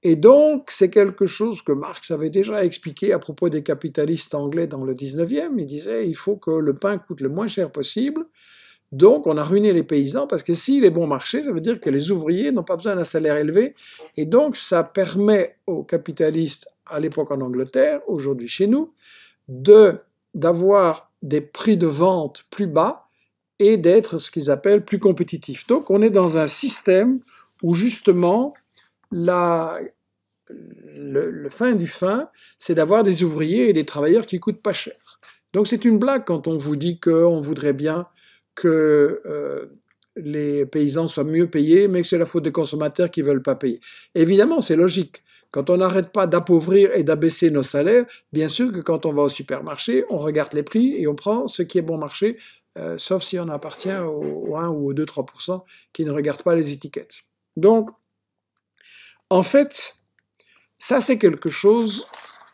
Et donc, c'est quelque chose que Marx avait déjà expliqué à propos des capitalistes anglais dans le 19e. Il disait il faut que le pain coûte le moins cher possible. Donc, on a ruiné les paysans parce que s'il si est bon marché, ça veut dire que les ouvriers n'ont pas besoin d'un salaire élevé. Et donc, ça permet aux capitalistes, à l'époque en Angleterre, aujourd'hui chez nous, d'avoir des prix de vente plus bas et d'être ce qu'ils appellent plus compétitifs. Donc on est dans un système où justement la, le, fin du fin, c'est d'avoir des ouvriers et des travailleurs qui coûtent pas cher. Donc c'est une blague quand on vous dit qu'on voudrait bien que euh, les paysans soient mieux payés, mais que c'est la faute des consommateurs qui veulent pas payer. Évidemment, c'est logique. Quand on n'arrête pas d'appauvrir et d'abaisser nos salaires, bien sûr que quand on va au supermarché, on regarde les prix et on prend ce qui est bon marché, euh, sauf si on appartient au, 1 ou au 2-3% qui ne regardent pas les étiquettes. Donc, en fait, ça c'est quelque chose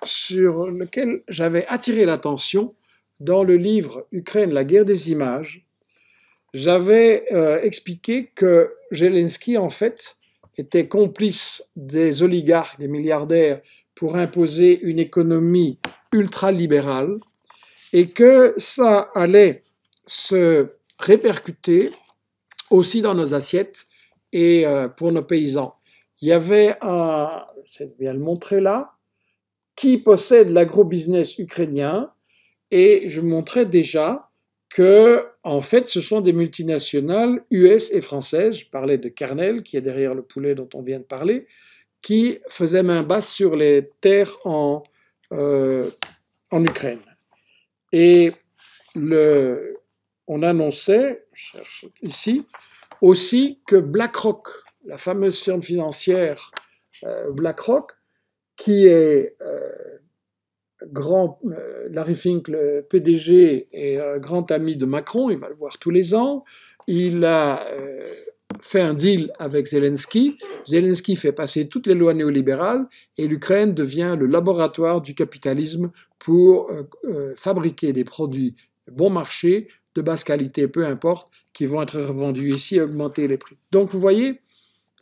sur lequel j'avais attiré l'attention dans le livre Ukraine, la guerre des images. J'avais euh, expliqué que Zelensky, en fait, était complice des oligarques, des milliardaires, pour imposer une économie ultralibérale, et que ça allait se répercuter aussi dans nos assiettes et euh, pour nos paysans. Il y avait un, c'est bien le montrer là, qui possède l'agro-business ukrainien, et je montrais déjà que, en fait, ce sont des multinationales US et françaises. Je parlais de Carnel, qui est derrière le poulet dont on vient de parler, qui faisait main basse sur les terres en, euh, en Ukraine. Et le, on annonçait, je cherche ici, aussi que BlackRock, la fameuse firme financière euh, BlackRock, qui est euh, grand, euh, Larry Fink, le PDG, est un grand ami de Macron, il va le voir tous les ans. Il a euh, fait un deal avec Zelensky. Zelensky fait passer toutes les lois néolibérales et l'Ukraine devient le laboratoire du capitalisme pour euh, fabriquer des produits bon marché, de basse qualité, peu importe, qui vont être revendus ici et augmenter les prix. Donc vous voyez,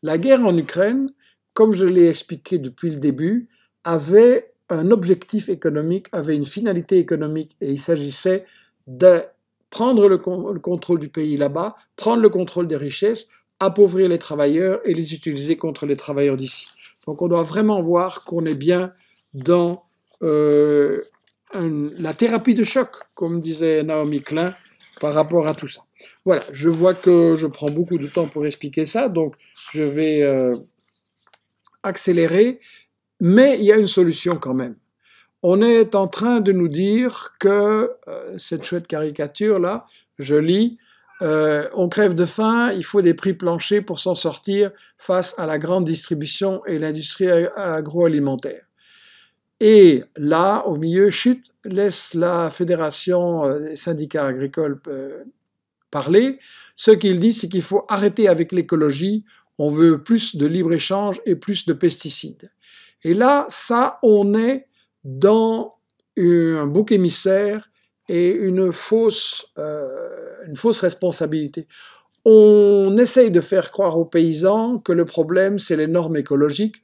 la guerre en Ukraine, comme je l'ai expliqué depuis le début, avait un objectif économique, avait une finalité économique et il s'agissait de prendre le, contrôle du pays là-bas, prendre le contrôle des richesses, appauvrir les travailleurs et les utiliser contre les travailleurs d'ici. Donc on doit vraiment voir qu'on est bien dans euh, la thérapie de choc, comme disait Naomi Klein, par rapport à tout ça. Voilà, je vois que je prends beaucoup de temps pour expliquer ça, donc je vais euh, accélérer. Mais il y a une solution quand même. On est en train de nous dire que euh, cette chouette caricature là, je lis, euh, on crève de faim, il faut des prix planchers pour s'en sortir face à la grande distribution et l'industrie agroalimentaire. Et là, au milieu, chute, laisse la Fédération euh, des syndicats agricoles parler. Ce qu'il dit, c'est qu'il faut arrêter avec l'écologie, on veut plus de libre-échange et plus de pesticides. Et là, ça, on est dans un bouc émissaire et une fausse, euh, une fausse responsabilité. On essaye de faire croire aux paysans que le problème, c'est les normes écologiques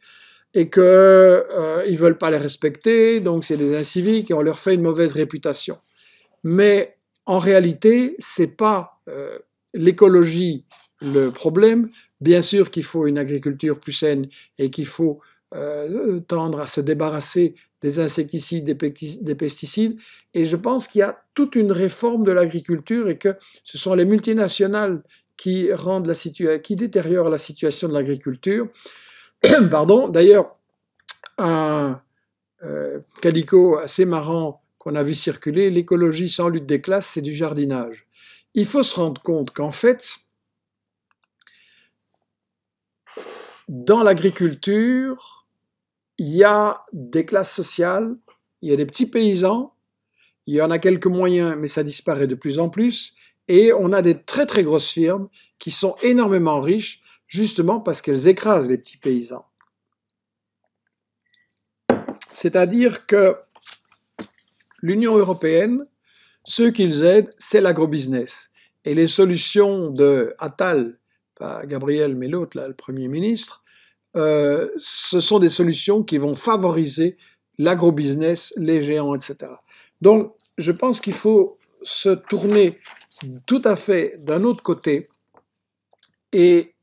et qu'ils euh, ne veulent pas les respecter, donc c'est des inciviques et on leur fait une mauvaise réputation. Mais en réalité, c'est pas euh, l'écologie le problème. Bien sûr qu'il faut une agriculture plus saine et qu'il faut euh, tendre à se débarrasser des insecticides, des pesticides. Et je pense qu'il y a toute une réforme de l'agriculture et que ce sont les multinationales qui, rendent la qui détériorent la situation de l'agriculture. [coughs] Pardon. D'ailleurs, un euh, calicot calico assez marrant qu'on a vu circuler, l'écologie sans lutte des classes, c'est du jardinage. Il faut se rendre compte qu'en fait, dans l'agriculture, il y a des classes sociales, il y a des petits paysans, il y en a quelques moyens, mais ça disparaît de plus en plus, et on a des très très grosses firmes qui sont énormément riches, justement parce qu'elles écrasent les petits paysans. C'est-à-dire que l'Union européenne, ce qu'ils aident, c'est l'agrobusiness. Et les solutions de Attal, pas Gabriel, mais l'autre, le Premier ministre, euh, ce sont des solutions qui vont favoriser l'agrobusiness, les géants, etc. Donc, je pense qu'il faut se tourner tout à fait d'un autre côté et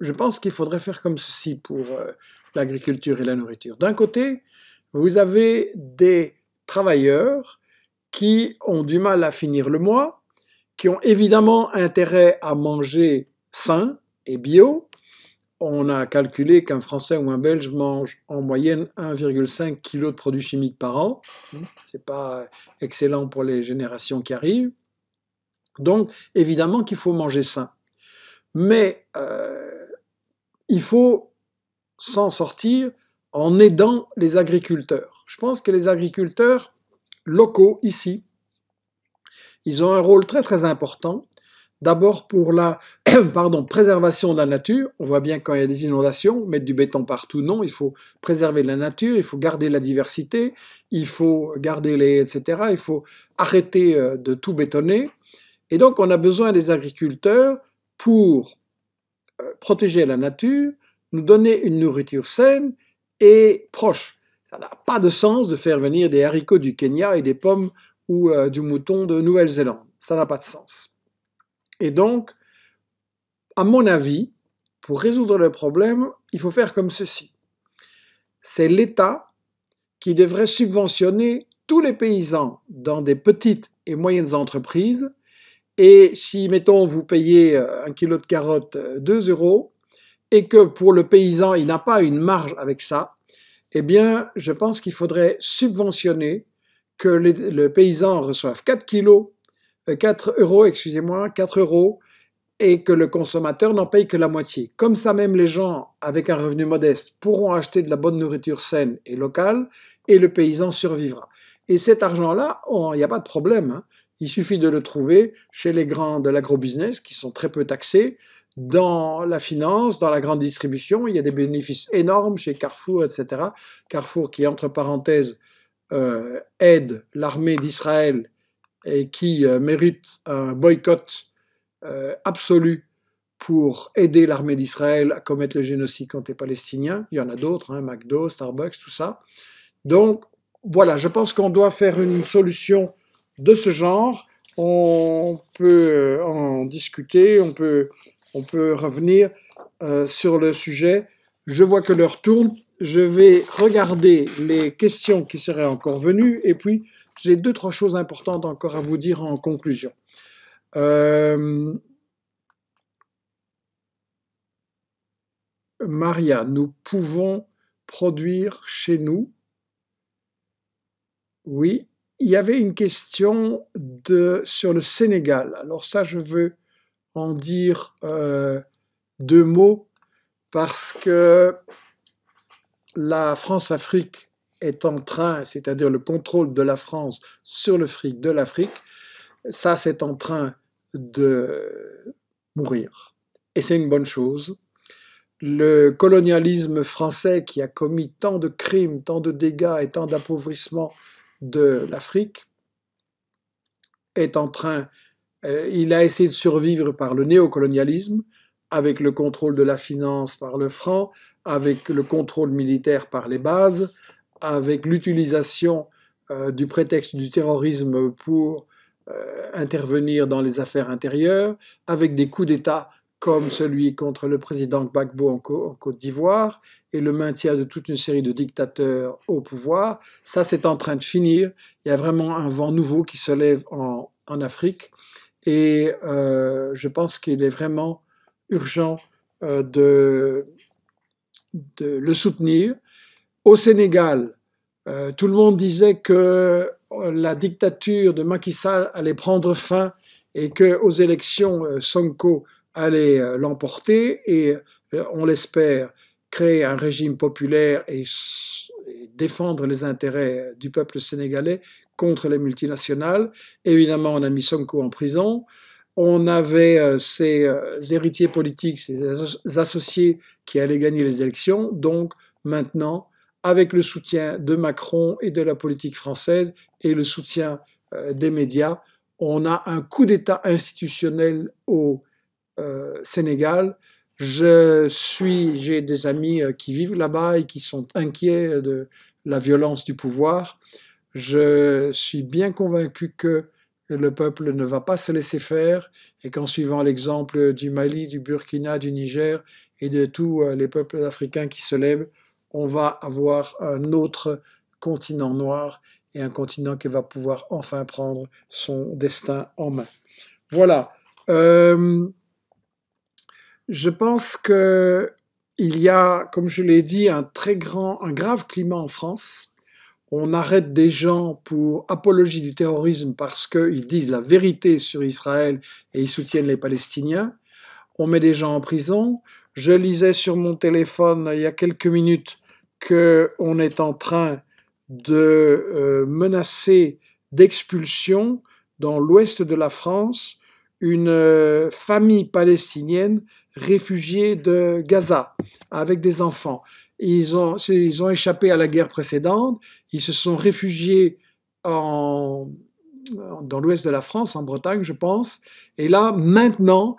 je pense qu'il faudrait faire comme ceci pour euh, l'agriculture et la nourriture. D'un côté, vous avez des travailleurs qui ont du mal à finir le mois, qui ont évidemment intérêt à manger sain et bio, on a calculé qu'un Français ou un Belge mange en moyenne 1,5 kg de produits chimiques par an. Mmh. C'est pas excellent pour les générations qui arrivent. Donc, évidemment qu'il faut manger sain. Mais euh, il faut s'en sortir en aidant les agriculteurs. Je pense que les agriculteurs locaux, ici, ils ont un rôle très très important D'abord pour la [clears throat] pardon, préservation de la nature. On voit bien quand il y a des inondations, mettre du béton partout, non. Il faut préserver la nature, il faut garder la diversité, il faut garder les etc. Il faut arrêter euh, de tout bétonner. Et donc on a besoin des agriculteurs pour euh, protéger la nature, nous donner une nourriture saine et proche. Ça n'a pas de sens de faire venir des haricots du Kenya et des pommes ou euh, du mouton de Nouvelle-Zélande. Ça n'a pas de sens. Et donc, à mon avis, pour résoudre le problème, il faut faire comme ceci. C'est l'État qui devrait subventionner tous les paysans dans des petites et moyennes entreprises. Et si, mettons, vous payez euh, un kilo de carottes 2 euh, euros et que pour le paysan, il n'a pas une marge avec ça, eh bien, je pense qu'il faudrait subventionner que le paysan reçoive 4 kilos 4 euh, euros, excusez-moi, 4 euros et que le consommateur n'en paye que la moitié. Comme ça même les gens avec un revenu modeste pourront acheter de la bonne nourriture saine et locale et le paysan survivra. Et cet argent-là, oh, il n'y a pas de problème. Hein. Il suffit de le trouver chez les grands de l'agrobusiness qui sont très peu taxés, dans la finance, dans la grande distribution. Il y a des bénéfices énormes chez Carrefour, etc. Carrefour qui, entre parenthèses, euh, aide l'armée d'Israël et qui euh, mérite un boycott euh, absolu pour aider l'armée d'Israël à commettre le génocide contre les Palestiniens. Il y en a d'autres, hein, McDo, Starbucks, tout ça. Donc voilà, je pense qu'on doit faire une solution de ce genre. On peut euh, en discuter, on peut, on peut revenir sur le sujet. Je vois que l'heure tourne je vais regarder les questions qui seraient encore venues et puis j'ai deux, trois choses importantes encore à vous dire en conclusion. Euh, Maria, nous pouvons produire chez nous Oui, il y avait une question de, sur le Sénégal. Alors ça, je veux en dire euh, deux mots parce que la France-Afrique est en train, c'est-à-dire le contrôle de la France sur le fric de l'Afrique, ça c'est en train de mourir. Et c'est une bonne chose. Le colonialisme français qui a commis tant de crimes, tant de dégâts et tant d'appauvrissement de l'Afrique est en train, euh, il a essayé de survivre par le néocolonialisme, avec le contrôle de la finance par le franc, avec le contrôle militaire par les bases, avec l'utilisation euh, du prétexte du terrorisme pour euh, intervenir dans les affaires intérieures, avec des coups d'État comme celui contre le président Gbagbo en, Côte d'Ivoire et le maintien de toute une série de dictateurs au pouvoir. Ça, c'est en train de finir. Il y a vraiment un vent nouveau qui se lève en, Afrique et euh, je pense qu'il est vraiment urgent de de le soutenir. Au Sénégal, euh, tout le monde disait que euh, la dictature de Macky Sall allait prendre fin et que aux élections euh, Sonko allait l'emporter et on l'espère créer un régime populaire et, et, défendre les intérêts du peuple sénégalais contre les multinationales. Évidemment, on a mis Sonko en prison on avait euh, ces euh, héritiers politiques, ces associés qui allaient gagner les élections. Donc maintenant, avec le soutien de Macron et de la politique française et le soutien euh, des médias, on a un coup d'État institutionnel au Sénégal. Je suis, j'ai des amis qui vivent là-bas et qui sont inquiets de la violence du pouvoir. Je suis bien convaincu que le peuple ne va pas se laisser faire et qu'en suivant l'exemple du Mali, du Burkina, du Niger et de tous euh, les peuples africains qui se lèvent, on va avoir un autre continent noir et un continent qui va pouvoir enfin prendre son destin en main. Voilà. Euh, je pense que il y a, comme je l'ai dit, un très grand, un grave climat en France on arrête des gens pour apologie du terrorisme parce qu'ils disent la vérité sur Israël et ils soutiennent les Palestiniens, on met des gens en prison. Je lisais sur mon téléphone il y a quelques minutes qu'on est en train de euh, menacer d'expulsion dans l'ouest de la France une euh, famille palestinienne réfugiée de Gaza avec des enfants. Ils ont, ils ont échappé à la guerre précédente, ils se sont réfugiés dans l'ouest de la France, en Bretagne, je pense. Et là, maintenant,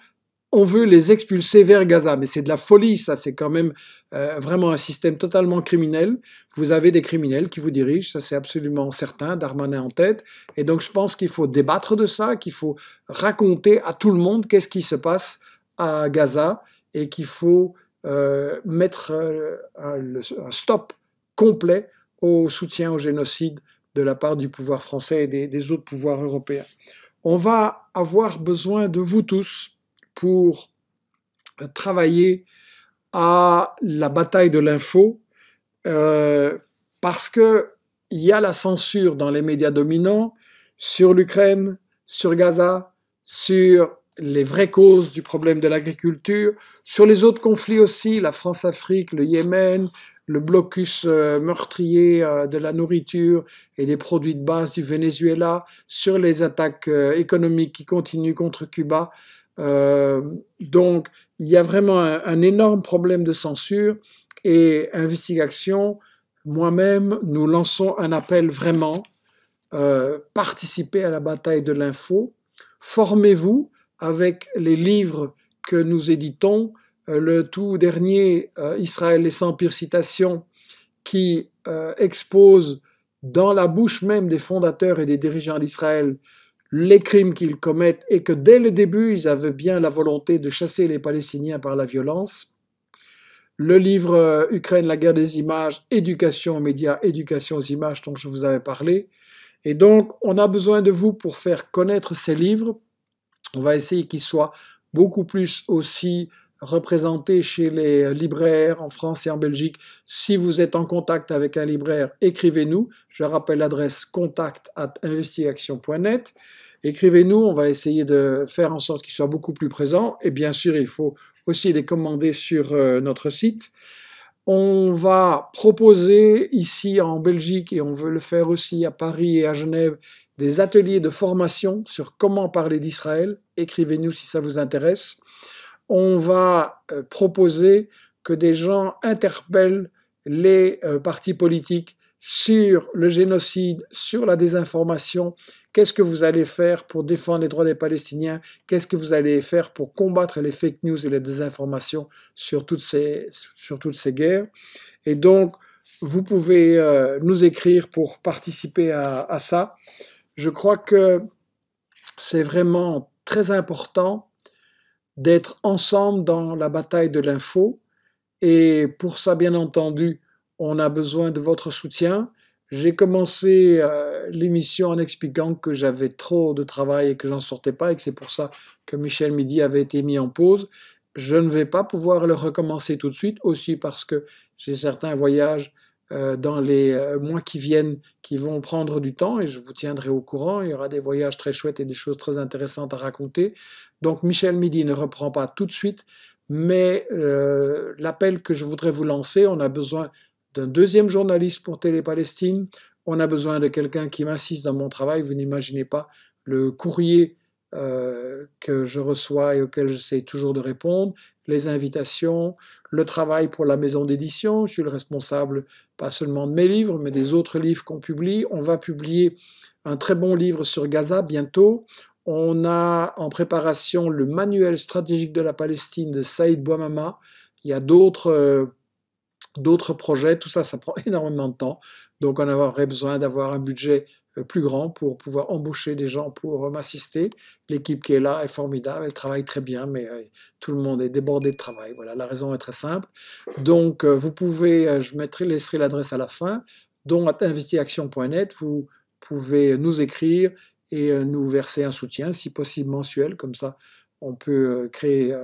on veut les expulser vers Gaza. Mais c'est de la folie, ça, c'est quand même euh, vraiment un système totalement criminel. Vous avez des criminels qui vous dirigent, ça c'est absolument certain, Darmanin en tête. Et donc je pense qu'il faut débattre de ça, qu'il faut raconter à tout le monde qu'est-ce qui se passe à Gaza et qu'il faut euh, mettre euh, un stop complet au soutien au génocide de la part du pouvoir français et des, autres pouvoirs européens. On va avoir besoin de vous tous pour euh, travailler à la bataille de l'info, euh, parce que il y a la censure dans les médias dominants sur l'Ukraine, sur Gaza, sur les vraies causes du problème de l'agriculture, sur les autres conflits aussi, la France-Afrique, le Yémen, le blocus euh, meurtrier euh, de la nourriture et des produits de base du Venezuela, sur les attaques euh, économiques qui continuent contre Cuba. donc, il y a vraiment un, énorme problème de censure et investigation. Moi-même, nous lançons un appel vraiment. participez à la bataille de l'info. Formez-vous avec les livres que nous éditons, euh, le tout dernier euh, Israël et sans pire citation qui euh, expose dans la bouche même des fondateurs et des dirigeants d'Israël les crimes qu'ils commettent et que dès le début ils avaient bien la volonté de chasser les Palestiniens par la violence. Le livre Ukraine, la guerre des images, éducation aux médias, éducation aux images dont je vous avais parlé. Et donc on a besoin de vous pour faire connaître ces livres. On va essayer qu'ils soient beaucoup plus aussi représenté chez les euh, libraires en France et en Belgique. Si vous êtes en contact avec un libraire, écrivez-nous. Je rappelle l'adresse contact Écrivez-nous, on va essayer de faire en sorte qu'il soit beaucoup plus présent. Et bien sûr, il faut aussi les commander sur euh, notre site. On va proposer ici en Belgique, et on veut le faire aussi à Paris et à Genève, des ateliers de formation sur comment parler d'Israël. Écrivez-nous si ça vous intéresse on va euh, proposer que des gens interpellent les euh, partis politiques sur le génocide, sur la désinformation. Qu'est-ce que vous allez faire pour défendre les droits des Palestiniens Qu'est-ce que vous allez faire pour combattre les fake news et les désinformations sur toutes ces, sur ces guerres Et donc, vous pouvez euh, nous écrire pour participer à ça. Je crois que c'est vraiment très important d'être ensemble dans la bataille de l'info. Et pour ça, bien entendu, on a besoin de votre soutien. J'ai commencé euh, l'émission en expliquant que j'avais trop de travail et que j'en sortais pas et que c'est pour ça que Michel Midi avait été mis en pause. Je ne vais pas pouvoir le recommencer tout de suite aussi parce que j'ai certains voyages euh, dans les euh, mois qui viennent qui vont prendre du temps et je vous tiendrai au courant. Il y aura des voyages très chouettes et des choses très intéressantes à raconter. Donc Michel Midi ne reprend pas tout de suite, mais euh, l'appel que je voudrais vous lancer, on a besoin d'un deuxième journaliste pour Télé-Palestine, on a besoin de quelqu'un qui m'assiste dans mon travail. Vous n'imaginez pas le courrier que je reçois et auquel j'essaie toujours de répondre, les invitations, le travail pour la maison d'édition, je suis le responsable pas seulement de mes livres, mais des autres livres qu'on publie. On va publier un très bon livre sur Gaza bientôt. On a en préparation le manuel stratégique de la Palestine de Saïd Bouamama. Il y a d'autres euh, projets, tout ça, ça prend [laughs] énormément de temps. Donc on aurait besoin d'avoir un budget euh, plus grand pour pouvoir embaucher des gens pour euh, m'assister. L'équipe qui est là est formidable, elle travaille très bien, mais euh, tout le monde est débordé de travail. Voilà, la raison est très simple. Donc, vous pouvez, je mettrai, laisserai l'adresse à la fin, dont investiaction.net, vous pouvez nous écrire et nous verser un soutien, si possible mensuel, comme ça on peut créer,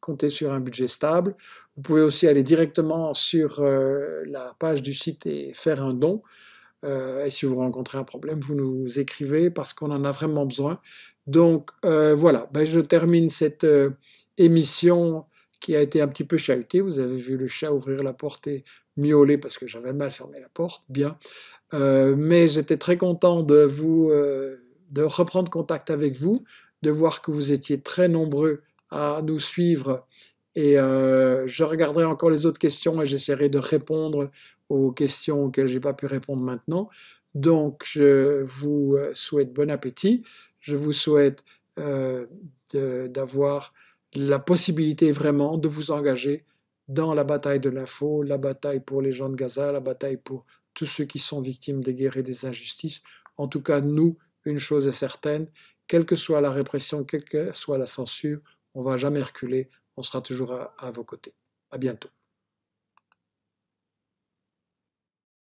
compter sur un budget stable. Vous pouvez aussi aller directement sur la page du site et faire un don. Euh, et si vous rencontrez un problème, vous nous écrivez parce qu'on en a vraiment besoin. Donc euh, voilà, ben, je termine cette euh, émission qui a été un petit peu chahutée. Vous avez vu le chat ouvrir la porte et miauler parce que j'avais mal fermé la porte, bien. mais j'étais très content de vous, de reprendre contact avec vous, de voir que vous étiez très nombreux à nous suivre et je regarderai encore les autres questions et j'essaierai de répondre aux questions auxquelles j'ai pas pu répondre maintenant. Donc, je vous euh, souhaite bon appétit. Je vous souhaite euh, d'avoir la possibilité vraiment de vous engager dans la bataille de l'info, la bataille pour les gens de Gaza, la bataille pour tous ceux qui sont victimes des guerres et des injustices. En tout cas, nous, une chose est certaine, quelle que soit la répression, quelle que soit la censure, on ne va jamais reculer, on sera toujours à vos côtés. À bientôt.